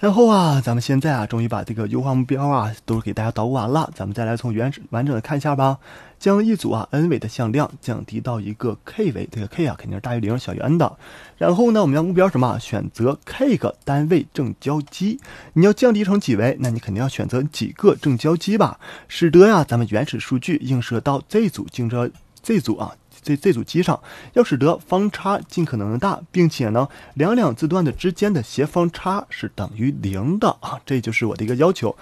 然后啊，咱们现在啊，终于把这个优化目标啊，都给大家捣鼓完了。咱们再来从原始完整的看一下吧。将一组啊 n 维的向量降低到一个 k 维，这个 k 啊肯定是大于零、小于 n 的。然后呢，我们要目标什么？选择 k 个单位正交基。你要降低成几维，那你肯定要选择几个正交基吧，使得呀，咱们原始数据映射到这组竞争这组啊，这这组机上要使得方差尽可能的大，并且呢，两两字段的之间的斜方差是等于零的啊，这就是我的一个要求。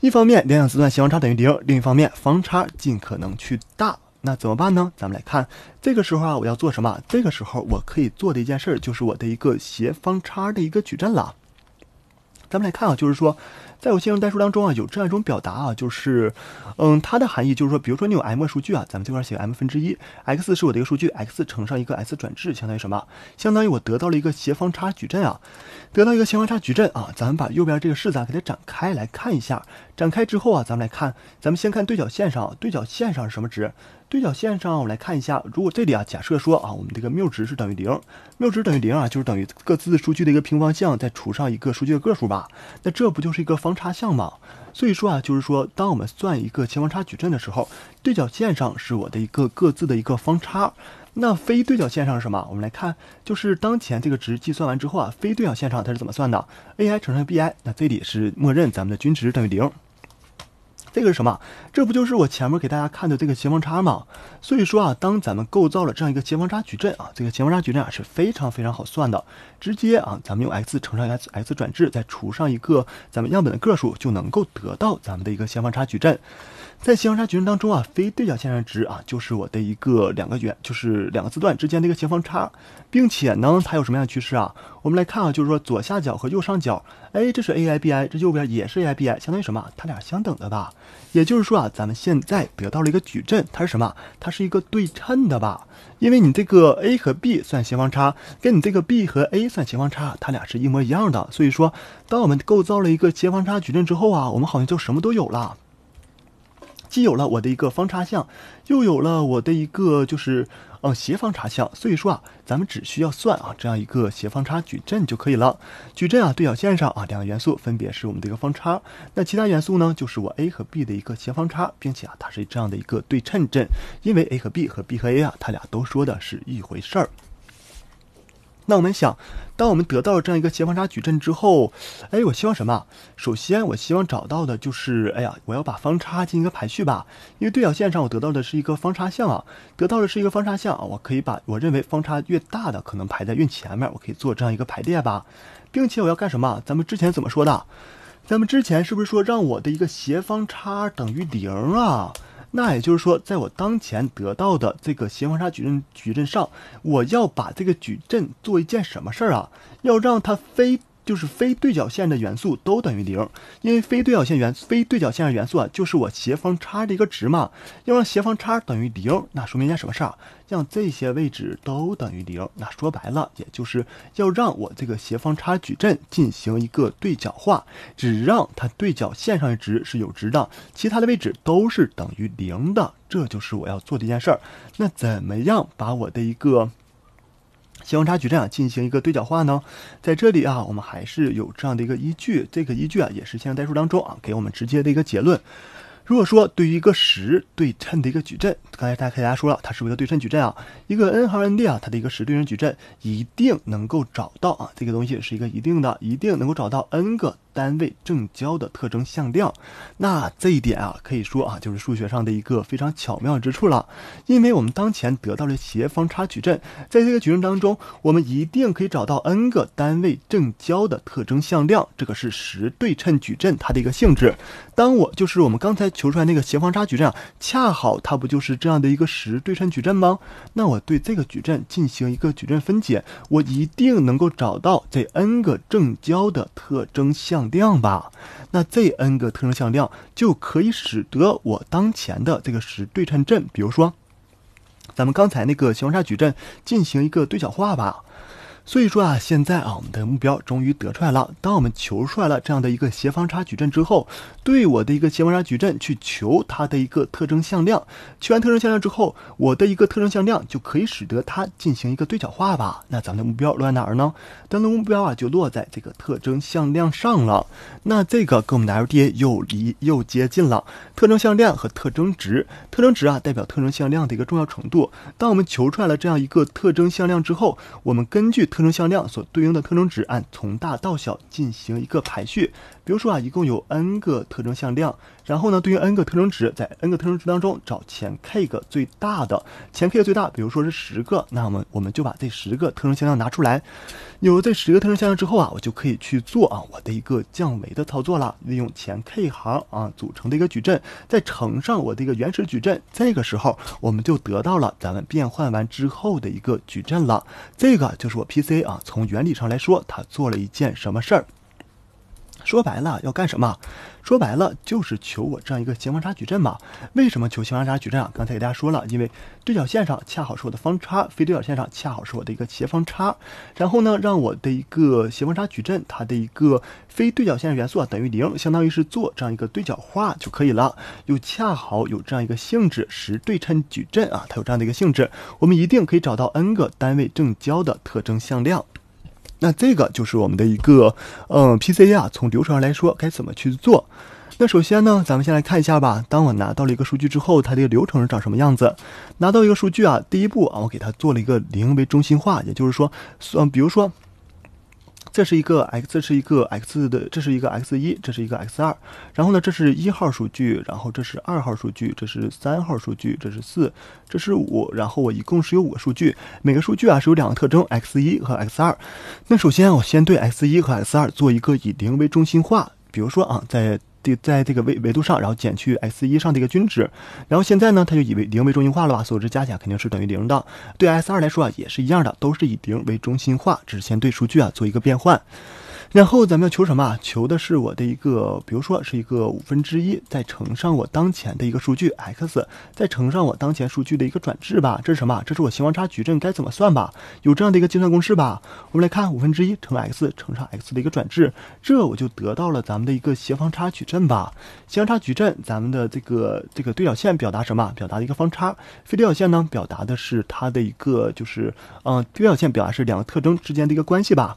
一方面，两两字段斜方差等于零；另一方面，方差尽可能去大。那怎么办呢？咱们来看，这个时候啊，我要做什么？这个时候我可以做的一件事就是我的一个斜方差的一个矩阵了。咱们来看啊，就是说。在有些用代数当中啊，有这样一种表达啊，就是，嗯，它的含义就是说，比如说你有 m 个数据啊，咱们这块写 m 分之一 x 是我的一个数据，x 乘上一个 s 转置，相当于什么？相当于我得到了一个斜方差矩阵啊，得到一个斜方差矩阵啊，咱们把右边这个式子啊，给它展开来看一下，展开之后啊，咱们来看，咱们先看对角线上，对角线上是什么值？对角线上我来看一下，如果这里啊，假设说啊，我们这个谬值是等于零，谬值等于零啊，就是等于各自数据的一个平方项再除上一个数据的个数吧，那这不就是一个？方差项嘛，所以说啊，就是说，当我们算一个前方差矩阵的时候，对角线上是我的一个各自的一个方差，那非对角线上是什么？我们来看，就是当前这个值计算完之后啊，非对角线上它是怎么算的？a i 乘上 b i，那这里是默认咱们的均值等于零。这个是什么？这不就是我前面给大家看的这个斜方差吗？所以说啊，当咱们构造了这样一个斜方差矩阵啊，这个斜方差矩阵啊是非常非常好算的，直接啊，咱们用 x 乘上 x x 转置，再除上一个咱们样本的个数，就能够得到咱们的一个斜方差矩阵。在协方差矩阵当中啊，非对角线上值啊，就是我的一个两个圆，就是两个字段之间的一个协方差，并且呢，它有什么样的趋势啊？我们来看啊，就是说左下角和右上角，哎，这是 a i b i，这右边也是 a i b i，相当于什么？它俩相等的吧？也就是说啊，咱们现在得到了一个矩阵，它是什么？它是一个对称的吧？因为你这个 a 和 b 算协方差，跟你这个 b 和 a 算协方差，它俩是一模一样的。所以说，当我们构造了一个协方差矩阵之后啊，我们好像就什么都有了。既有了我的一个方差项，又有了我的一个就是呃斜方差项，所以说啊，咱们只需要算啊这样一个斜方差矩阵就可以了。矩阵啊对角线上啊两个元素分别是我们的一个方差，那其他元素呢就是我 a 和 b 的一个斜方差，并且啊它是这样的一个对称阵，因为 a 和 b 和 b 和 a 啊它俩都说的是一回事儿。那我们想，当我们得到了这样一个斜方差矩阵之后，哎，我希望什么？首先，我希望找到的就是，哎呀，我要把方差进行一个排序吧，因为对角线上我得到的是一个方差项啊，得到的是一个方差项啊，我可以把我认为方差越大的可能排在越前面，我可以做这样一个排列吧，并且我要干什么？咱们之前怎么说的？咱们之前是不是说让我的一个斜方差等于零啊？那也就是说，在我当前得到的这个斜方差矩阵矩阵上，我要把这个矩阵做一件什么事儿啊？要让它非。就是非对角线的元素都等于零，因为非对角线元非对角线上的元素啊，就是我斜方差的一个值嘛。要让斜方差等于零，那说明一件什么事啊？让这些位置都等于零，那说白了，也就是要让我这个斜方差矩阵进行一个对角化，只让它对角线上的值是有值的，其他的位置都是等于零的。这就是我要做的一件事儿。那怎么样把我的一个？相差矩阵啊进行一个对角化呢，在这里啊我们还是有这样的一个依据，这个依据啊也是线性代数当中啊给我们直接的一个结论。如果说对于一个十对称的一个矩阵，刚才大家给大家说了，它是一个对称矩阵啊，一个 n 号 n d 啊它的一个十对称矩阵一定能够找到啊这个东西是一个一定的，一定能够找到 n 个。单位正交的特征向量，那这一点啊，可以说啊，就是数学上的一个非常巧妙之处了。因为我们当前得到了斜方差矩阵，在这个矩阵当中，我们一定可以找到 n 个单位正交的特征向量，这个是实对称矩阵它的一个性质。当我就是我们刚才求出来那个斜方差矩阵，恰好它不就是这样的一个实对称矩阵吗？那我对这个矩阵进行一个矩阵分解，我一定能够找到这 n 个正交的特征向。量吧，那这 n 个特征向量就可以使得我当前的这个时对称阵，比如说，咱们刚才那个形方差矩阵进行一个对角化吧。所以说啊，现在啊，我们的目标终于得出来了。当我们求出来了这样的一个斜方差矩阵之后，对我的一个斜方差矩阵去求它的一个特征向量，求完特征向量之后，我的一个特征向量就可以使得它进行一个对角化吧。那咱们的目标落在哪儿呢？咱们的目标啊，就落在这个特征向量上了。那这个跟我们的 LDA 又离又接近了。特征向量和特征值，特征值啊，代表特征向量的一个重要程度。当我们求出来了这样一个特征向量之后，我们根据特征向量所对应的特征值按从大到小进行一个排序。比如说啊，一共有 n 个特征向量，然后呢，对应 n 个特征值，在 n 个特征值当中找前 k 个最大的，前 k 个最大，比如说是十个，那么我们就把这十个特征向量拿出来。有了这十个特征向量之后啊，我就可以去做啊我的一个降维的操作了。利用前 k 行啊组成的一个矩阵，再乘上我的一个原始矩阵，这个时候我们就得到了咱们变换完之后的一个矩阵了。这个就是我 PC 啊，从原理上来说，它做了一件什么事儿？说白了要干什么？说白了就是求我这样一个斜方差矩阵嘛。为什么求斜方差矩阵啊？刚才给大家说了，因为对角线上恰好是我的方差，非对角线上恰好是我的一个斜方差。然后呢，让我的一个斜方差矩阵，它的一个非对角线元素啊等于零，相当于是做这样一个对角化就可以了。又恰好有这样一个性质，实对称矩阵啊，它有这样的一个性质，我们一定可以找到 n 个单位正交的特征向量。那这个就是我们的一个，嗯，PCA 啊，从流程上来说该怎么去做？那首先呢，咱们先来看一下吧。当我拿到了一个数据之后，它这个流程是长什么样子？拿到一个数据啊，第一步啊，我给它做了一个零为中心化，也就是说，算，比如说。这是一个 x，这是一个 x 的，这是一个 x 一，这是一个 x 二，然后呢，这是一号数据，然后这是二号数据，这是三号数据，这是四，这是五，然后我一共是有五个数据，每个数据啊是有两个特征 x 一和 x 二。那首先我先对 x 一和 x 二做一个以零为中心化，比如说啊，在在在这个维维度上，然后减去 S 一上的一个均值，然后现在呢，它就以为零为中心化了吧，所有值加起来肯定是等于零的。对 S 二来说啊，也是一样的，都是以零为中心化，只是先对数据啊做一个变换。然后咱们要求什么？求的是我的一个，比如说是一个五分之一，再乘上我当前的一个数据 x，再乘上我当前数据的一个转置吧。这是什么？这是我斜方差矩阵该怎么算吧？有这样的一个计算公式吧？我们来看五分之一乘 x 乘上 x 的一个转置，这我就得到了咱们的一个协方差矩阵吧。协方差矩阵，咱们的这个这个对角线表达什么？表达的一个方差，非对角线呢，表达的是它的一个就是，嗯，对角线表达是两个特征之间的一个关系吧。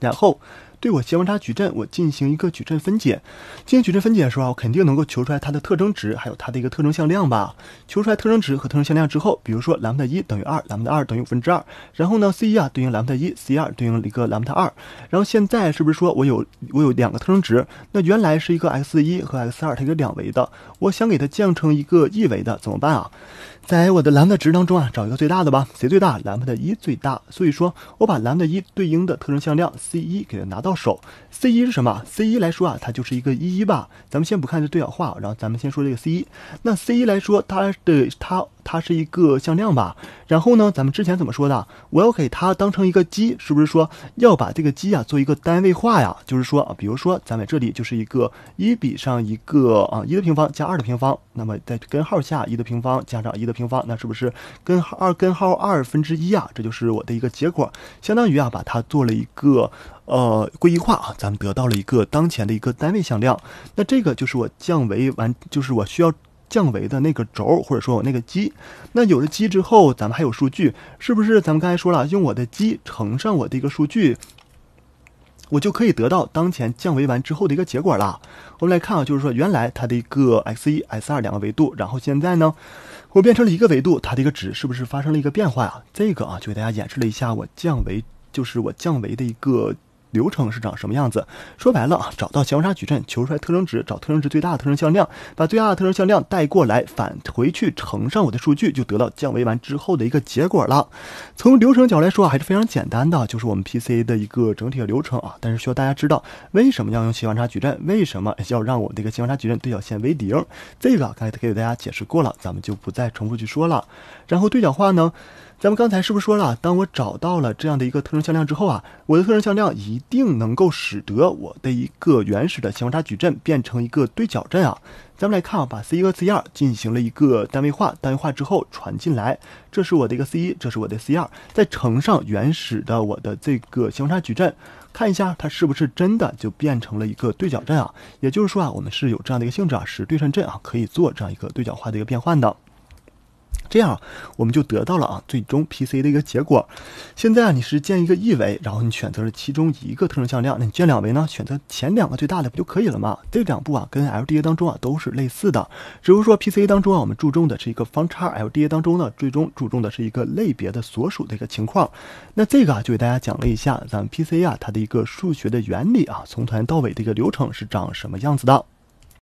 然后对我斜方差矩阵，我进行一个矩阵分解。进行矩阵分解的时候啊，我肯定能够求出来它的特征值，还有它的一个特征向量吧。求出来特征值和特征向量之后，比如说兰姆达一等于二，兰姆达二等于五分之二。然后呢，c 一啊对应兰姆达一，c 二对应一个兰姆达二。然后现在是不是说我有我有两个特征值？那原来是一个 x 一和 x 二，它一个两维的。我想给它降成一个一维的，怎么办啊？在我的蓝的值当中啊，找一个最大的吧，谁最大？蓝的一最大，所以说我把蓝的一对应的特征向量 c 一给它拿到手。c 一是什么？c 一来说啊，它就是一个一一吧。咱们先不看这对角化，然后咱们先说这个 c 一。那 c 一来说，它的它。它是一个向量吧，然后呢，咱们之前怎么说的？我要给它当成一个积，是不是说要把这个积啊做一个单位化呀？就是说啊，比如说咱们这里就是一个一比上一个啊一的平方加二的平方，那么在根号下一的平方加上一的平方，那是不是根号二根号二分之一啊？这就是我的一个结果，相当于啊把它做了一个呃归一化啊，咱们得到了一个当前的一个单位向量，那这个就是我降维完，就是我需要。降维的那个轴，或者说我那个基，那有了基之后，咱们还有数据，是不是？咱们刚才说了，用我的基乘上我的一个数据，我就可以得到当前降维完之后的一个结果了。我们来看啊，就是说原来它的一个 x 一、x 二两个维度，然后现在呢，我变成了一个维度，它的一个值是不是发生了一个变化呀？这个啊，就给大家演示了一下我降维，就是我降维的一个。流程是长什么样子？说白了啊，找到协方差矩阵，求出来特征值，找特征值最大的特征向量，把最大的特征向量带过来，返回去乘上我的数据，就得到降维完之后的一个结果了。从流程角来说啊，还是非常简单的，就是我们 PCA 的一个整体的流程啊。但是需要大家知道，为什么要用斜方差矩阵？为什么要让我这个斜方差矩阵对角线为零？这个刚才给大家解释过了，咱们就不再重复去说了。然后对角化呢？咱们刚才是不是说了，当我找到了这样的一个特征向量之后啊，我的特征向量一定能够使得我的一个原始的协方差矩阵变成一个对角阵啊？咱们来看，啊，把 c 一和 c 二进行了一个单位化，单位化之后传进来，这是我的一个 c 一，这是我的 c 二，再乘上原始的我的这个协方差矩阵，看一下它是不是真的就变成了一个对角阵啊？也就是说啊，我们是有这样的一个性质啊，是对称阵啊，可以做这样一个对角化的一个变换的。这样，我们就得到了啊，最终 PCA 的一个结果。现在啊，你是建一个一维，然后你选择了其中一个特征向量。那你建两维呢？选择前两个最大的不就可以了吗？这两步啊，跟 LDA 当中啊都是类似的，只是说 PCA 当中啊，我们注重的是一个方差，LDA 当中呢，最终注重的是一个类别的所属的一个情况。那这个啊，就给大家讲了一下咱们 PCA 啊它的一个数学的原理啊，从头到尾的一个流程是长什么样子的。